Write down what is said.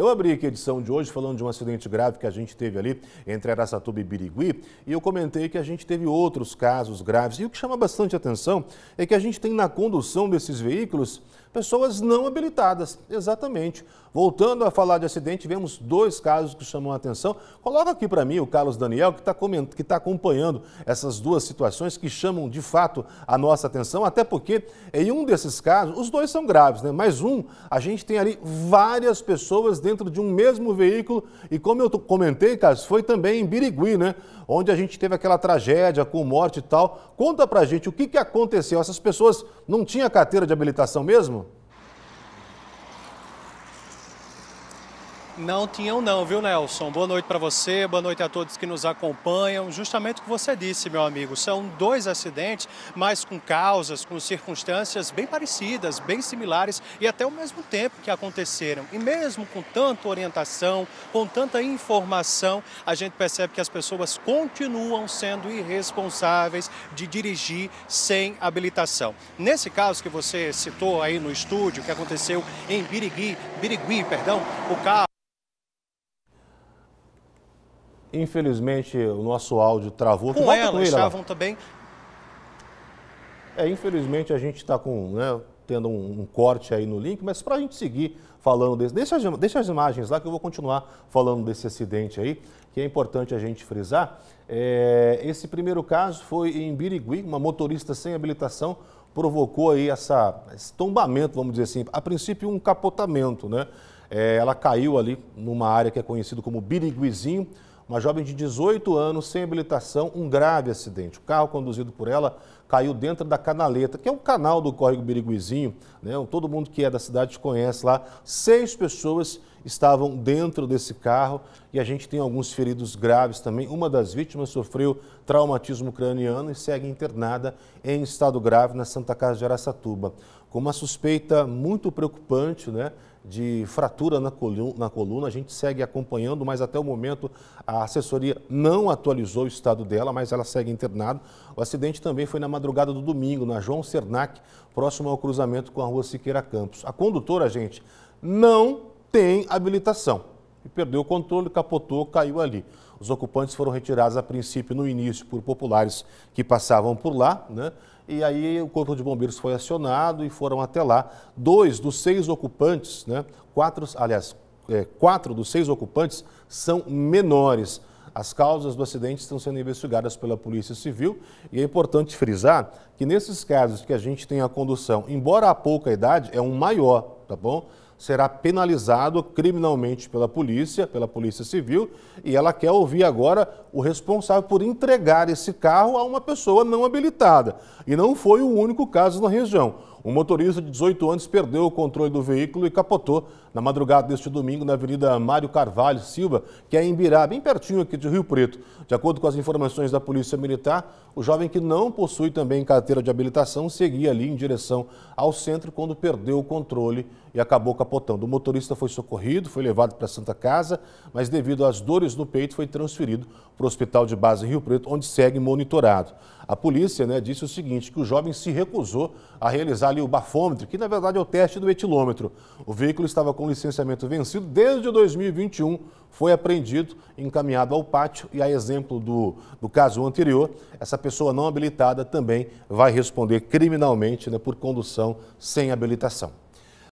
Eu abri aqui a edição de hoje falando de um acidente grave que a gente teve ali entre Araçatuba e Birigui e eu comentei que a gente teve outros casos graves. E o que chama bastante atenção é que a gente tem na condução desses veículos pessoas não habilitadas. Exatamente. Voltando a falar de acidente, vemos dois casos que chamam a atenção. Coloca aqui para mim o Carlos Daniel, que está tá acompanhando essas duas situações que chamam de fato a nossa atenção, até porque em um desses casos, os dois são graves, né? Mas um, a gente tem ali várias pessoas dentro de um mesmo veículo e como eu comentei, Carlos, foi também em Birigui, né? Onde a gente teve aquela tragédia com morte e tal. Conta pra gente o que, que aconteceu. Essas pessoas não tinham carteira de habilitação mesmo? Não tinham não, viu Nelson? Boa noite para você, boa noite a todos que nos acompanham. Justamente o que você disse, meu amigo, são dois acidentes, mas com causas, com circunstâncias bem parecidas, bem similares e até o mesmo tempo que aconteceram. E mesmo com tanta orientação, com tanta informação, a gente percebe que as pessoas continuam sendo irresponsáveis de dirigir sem habilitação. Nesse caso que você citou aí no estúdio, que aconteceu em Birigui, Birigui, perdão, o carro Infelizmente, o nosso áudio travou. Com Volta ela, com ele, estavam também. É, infelizmente a gente está com, né, tendo um, um, corte aí no link, mas para a gente seguir falando desse, deixa as, deixa as imagens lá que eu vou continuar falando desse acidente aí, que é importante a gente frisar. É, esse primeiro caso foi em Birigui, uma motorista sem habilitação provocou aí essa, esse tombamento, vamos dizer assim, a princípio um capotamento, né? É, ela caiu ali numa área que é conhecida como Biriguizinho, uma jovem de 18 anos, sem habilitação, um grave acidente. O carro conduzido por ela caiu dentro da canaleta, que é um canal do córrego Biriguizinho, né? Todo mundo que é da cidade conhece lá. Seis pessoas estavam dentro desse carro e a gente tem alguns feridos graves também. Uma das vítimas sofreu traumatismo craniano e segue internada em estado grave na Santa Casa de Araçatuba, com uma suspeita muito preocupante, né? de fratura na coluna, na coluna. A gente segue acompanhando, mas até o momento a assessoria não atualizou o estado dela, mas ela segue internada. O acidente também foi na madrugada do domingo, na João Cernac, próximo ao cruzamento com a rua Siqueira Campos. A condutora, gente, não tem habilitação. E perdeu o controle, capotou, caiu ali. Os ocupantes foram retirados a princípio no início por populares que passavam por lá, né? E aí o corpo de bombeiros foi acionado e foram até lá. Dois dos seis ocupantes, né? Quatro, aliás, é, quatro dos seis ocupantes são menores. As causas do acidente estão sendo investigadas pela Polícia Civil e é importante frisar que nesses casos que a gente tem a condução, embora a pouca idade, é um maior, tá bom? será penalizado criminalmente pela polícia, pela Polícia Civil, e ela quer ouvir agora o responsável por entregar esse carro a uma pessoa não habilitada. E não foi o único caso na região. Um motorista de 18 anos perdeu o controle do veículo e capotou na madrugada deste domingo na Avenida Mário Carvalho Silva, que é em Birá, bem pertinho aqui de Rio Preto. De acordo com as informações da Polícia Militar, o jovem que não possui também carteira de habilitação seguia ali em direção ao centro quando perdeu o controle e acabou capotando. O motorista foi socorrido, foi levado para a Santa Casa, mas devido às dores no peito foi transferido para o hospital de base Rio Preto, onde segue monitorado. A polícia né, disse o seguinte, que o jovem se recusou a realizar ali o bafômetro, que na verdade é o teste do etilômetro. O veículo estava com licenciamento vencido desde 2021, foi apreendido, encaminhado ao pátio e a exemplo do, do caso anterior, essa pessoa não habilitada também vai responder criminalmente né, por condução sem habilitação.